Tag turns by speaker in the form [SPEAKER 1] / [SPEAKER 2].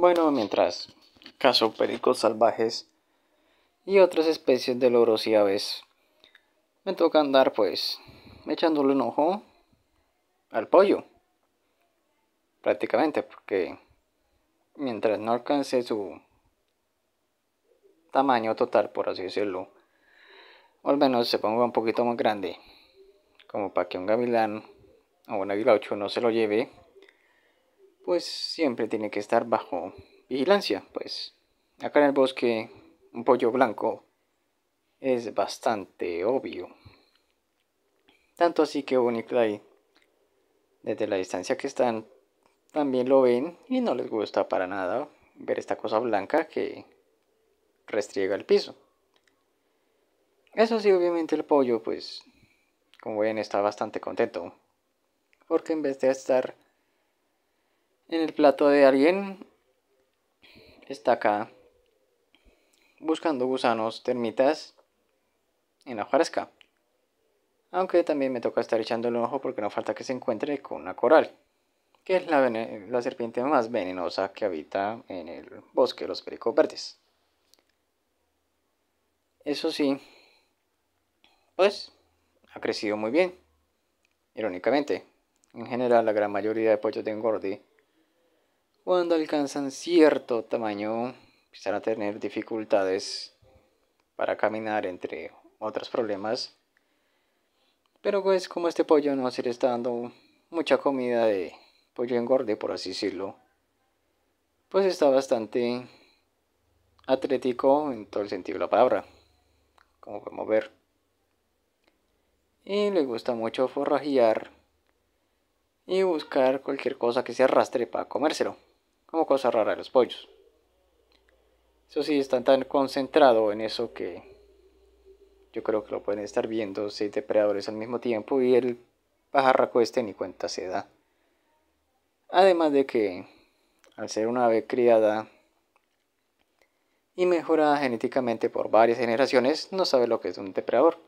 [SPEAKER 1] Bueno, mientras cazo pericos salvajes y otras especies de loros y aves, me toca andar pues echándole un ojo al pollo. Prácticamente, porque mientras no alcance su tamaño total, por así decirlo, o al menos se ponga un poquito más grande, como para que un gavilán o un aguilaucho no se lo lleve, pues siempre tiene que estar bajo vigilancia, pues acá en el bosque un pollo blanco es bastante obvio. Tanto así que Bonnie desde la distancia que están, también lo ven y no les gusta para nada ver esta cosa blanca que restriega el piso. Eso sí, obviamente el pollo, pues, como ven, está bastante contento. Porque en vez de estar en el plato de alguien está acá buscando gusanos, termitas en la hojarasca. Aunque también me toca estar echando el ojo porque no falta que se encuentre con una coral, que es la, serpiente más venenosa que habita en el bosque de los pericos verdes. Eso sí, pues ha crecido muy bien, irónicamente. En general, la gran mayoría de pollos de engordi... Cuando alcanzan cierto tamaño, empiezan a tener dificultades para caminar, entre otros problemas. Pero pues como este pollo no se le está dando mucha comida de pollo engorde, por así decirlo, pues está bastante atlético en todo el sentido de la palabra, como podemos ver. Y le gusta mucho forrajear y buscar cualquier cosa que se arrastre para comérselo como cosa rara de los pollos. Eso sí, están tan concentrados en eso que yo creo que lo pueden estar viendo seis depredadores al mismo tiempo y el pajarraco este ni cuenta se da. Además de que, al ser una ave criada y mejorada genéticamente por varias generaciones, no sabe lo que es un depredador.